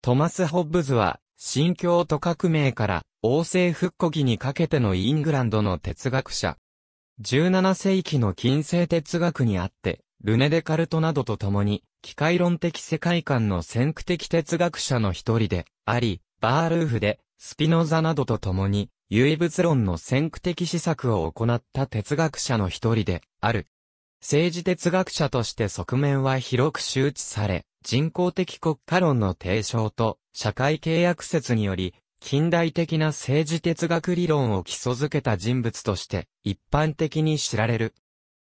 トマス・ホッブズは、新教徒革命から王政復古期にかけてのイングランドの哲学者。17世紀の近世哲学にあって、ルネ・デカルトなどと共に、機械論的世界観の先駆的哲学者の一人であり、バールーフで、スピノザなどと共に、唯物論の先駆的施策を行った哲学者の一人である。政治哲学者として側面は広く周知され、人工的国家論の提唱と社会契約説により、近代的な政治哲学理論を基礎づけた人物として一般的に知られる。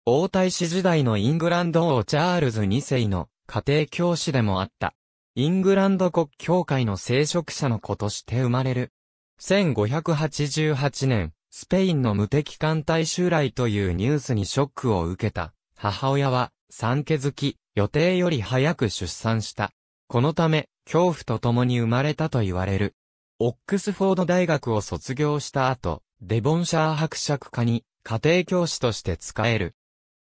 王太子時代のイングランド王チャールズ2世の家庭教師でもあった。イングランド国教会の聖職者の子として生まれる。1588年、スペインの無敵艦隊襲来というニュースにショックを受けた。母親は産気づき、予定より早く出産した。このため、恐怖と共に生まれたと言われる。オックスフォード大学を卒業した後、デボンシャー伯爵家に家庭教師として使える。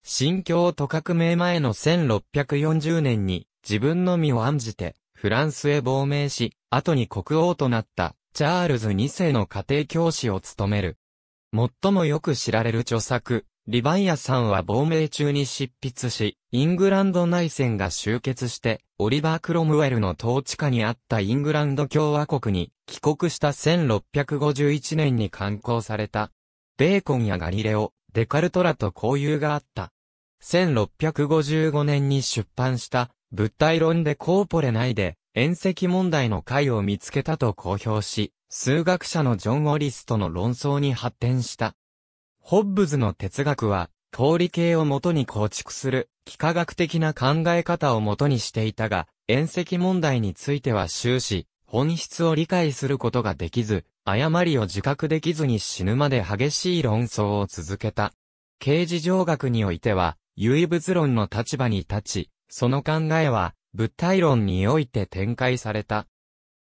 新教と革命前の1640年に自分の身を案じてフランスへ亡命し、後に国王となったチャールズ2世の家庭教師を務める。最もよく知られる著作、リバイアさんは亡命中に執筆し、イングランド内戦が終結して、オリバー・クロムウェルの統治下にあったイングランド共和国に帰国した1651年に刊行された。ベーコンやガリレオ、デカルトラと交友があった。1655年に出版した物体論でコーポレ内で遠赤問題の解を見つけたと公表し、数学者のジョン・オリスとの論争に発展した。ホッブズの哲学は、通り形をもとに構築する、幾何学的な考え方をもとにしていたが、遠赤問題については終始、本質を理解することができず、誤りを自覚できずに死ぬまで激しい論争を続けた。刑事上学においては、唯物論の立場に立ち、その考えは、物体論において展開された。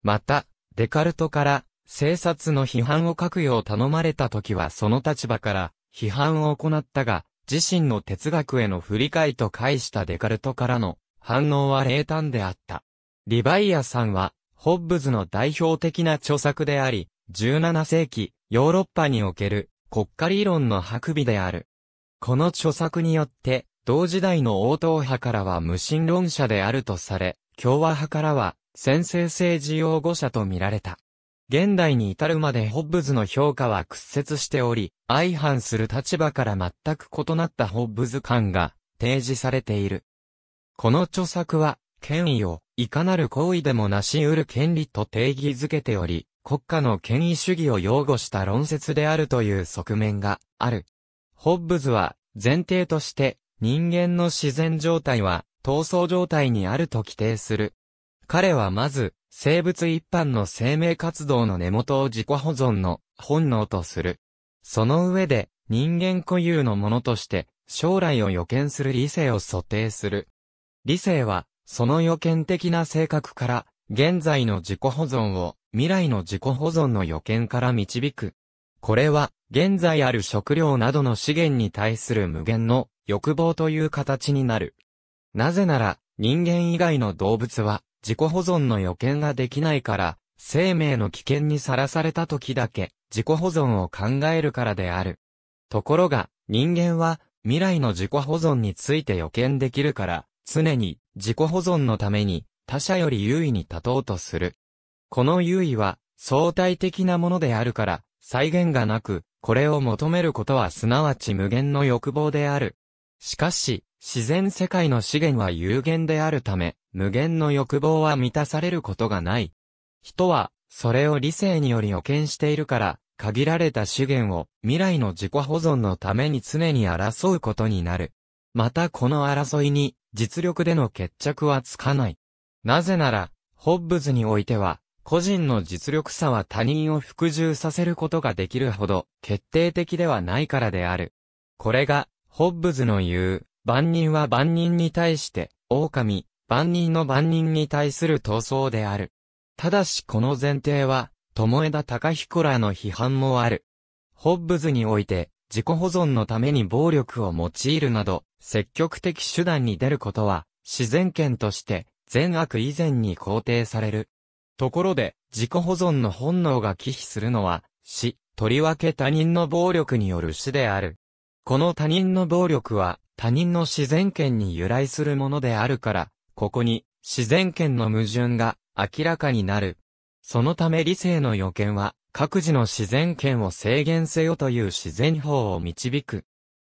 また、デカルトから政策の批判を書くよう頼まれた時はその立場から批判を行ったが、自身の哲学への振り返と返したデカルトからの反応は冷淡であった。リバイアさんは、ホッブズの代表的な著作であり、17世紀、ヨーロッパにおける国家理論の白尾である。この著作によって、同時代の応答派からは無神論者であるとされ、共和派からは、先制政治擁護者と見られた。現代に至るまでホッブズの評価は屈折しており、相反する立場から全く異なったホッブズ感が提示されている。この著作は、権威をいかなる行為でもなし得る権利と定義づけており、国家の権威主義を擁護した論説であるという側面がある。ホッブズは前提として人間の自然状態は闘争状態にあると規定する。彼はまず、生物一般の生命活動の根元を自己保存の本能とする。その上で、人間固有のものとして、将来を予見する理性を想定する。理性は、その予見的な性格から、現在の自己保存を、未来の自己保存の予見から導く。これは、現在ある食料などの資源に対する無限の欲望という形になる。なぜなら、人間以外の動物は、自己保存の予見ができないから、生命の危険にさらされた時だけ、自己保存を考えるからである。ところが、人間は、未来の自己保存について予見できるから、常に、自己保存のために、他者より優位に立とうとする。この優位は、相対的なものであるから、再現がなく、これを求めることはすなわち無限の欲望である。しかし、自然世界の資源は有限であるため、無限の欲望は満たされることがない。人は、それを理性により予見しているから、限られた資源を未来の自己保存のために常に争うことになる。またこの争いに実力での決着はつかない。なぜなら、ホッブズにおいては、個人の実力差は他人を服従させることができるほど決定的ではないからである。これがホッブズの言う、万人は万人に対して、狼、万人の万人に対する闘争である。ただしこの前提は、友枝隆彦らの批判もある。ホッブズにおいて、自己保存のために暴力を用いるなど、積極的手段に出ることは、自然権として、善悪以前に肯定される。ところで、自己保存の本能が忌避するのは、死、とりわけ他人の暴力による死である。この他人の暴力は他人の自然権に由来するものであるから、ここに自然権の矛盾が明らかになる。そのため理性の予見は各自の自然権を制限せよという自然法を導く。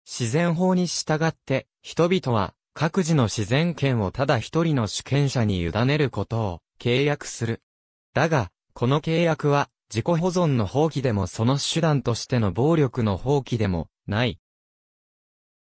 自然法に従って人々は各自の自然権をただ一人の主権者に委ねることを契約する。だが、この契約は自己保存の放棄でもその手段としての暴力の放棄でもない。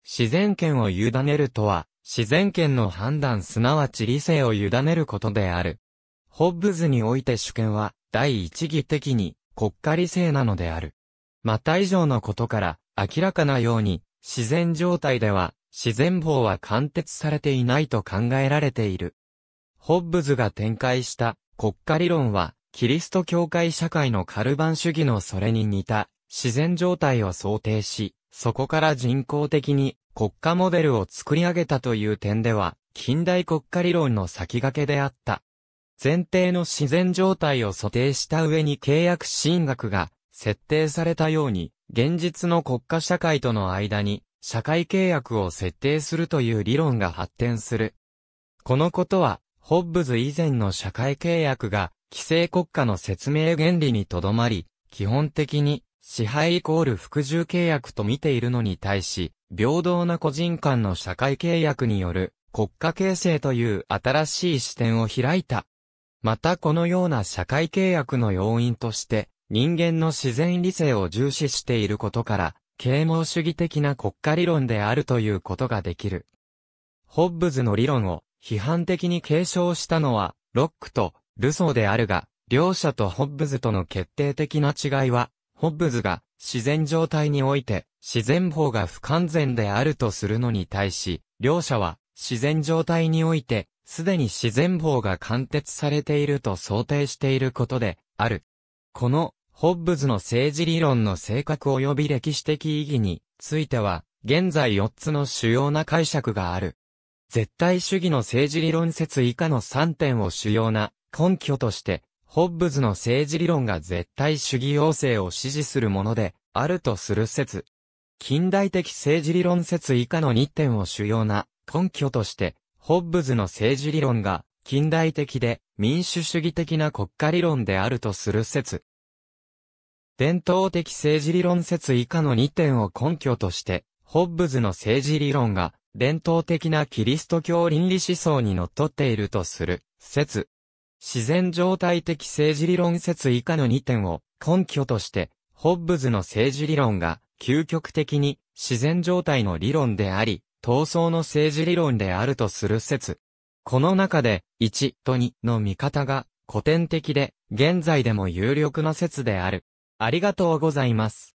自然権を委ねるとは、自然権の判断すなわち理性を委ねることである。ホッブズにおいて主権は、第一義的に、国家理性なのである。また以上のことから、明らかなように、自然状態では、自然法は貫徹されていないと考えられている。ホッブズが展開した国家理論は、キリスト教会社会のカルバン主義のそれに似た自然状態を想定し、そこから人工的に国家モデルを作り上げたという点では、近代国家理論の先駆けであった。前提の自然状態を想定した上に契約進学が設定されたように、現実の国家社会との間に社会契約を設定するという理論が発展する。このことは、ホッブズ以前の社会契約が、規制国家の説明原理にとどまり、基本的に支配イコール服従契約と見ているのに対し、平等な個人間の社会契約による国家形成という新しい視点を開いた。またこのような社会契約の要因として、人間の自然理性を重視していることから、啓蒙主義的な国家理論であるということができる。ホッブズの理論を批判的に継承したのは、ロックとルソーであるが、両者とホッブズとの決定的な違いは、ホッブズが自然状態において自然法が不完全であるとするのに対し、両者は自然状態においてすでに自然法が貫徹されていると想定していることである。このホッブズの政治理論の性格及び歴史的意義については、現在4つの主要な解釈がある。絶対主義の政治理論説以下の3点を主要な根拠としてホッブズの政治理論が絶対主義要請を支持するもので、あるとする説。近代的政治理論説以下の2点を主要な根拠として、ホッブズの政治理論が近代的で民主主義的な国家理論であるとする説。伝統的政治理論説以下の2点を根拠として、ホッブズの政治理論が伝統的なキリスト教倫理思想に則っているとする説。自然状態的政治理論説以下の2点を根拠として、ホッブズの政治理論が究極的に自然状態の理論であり、闘争の政治理論であるとする説。この中で1と2の見方が古典的で現在でも有力な説である。ありがとうございます。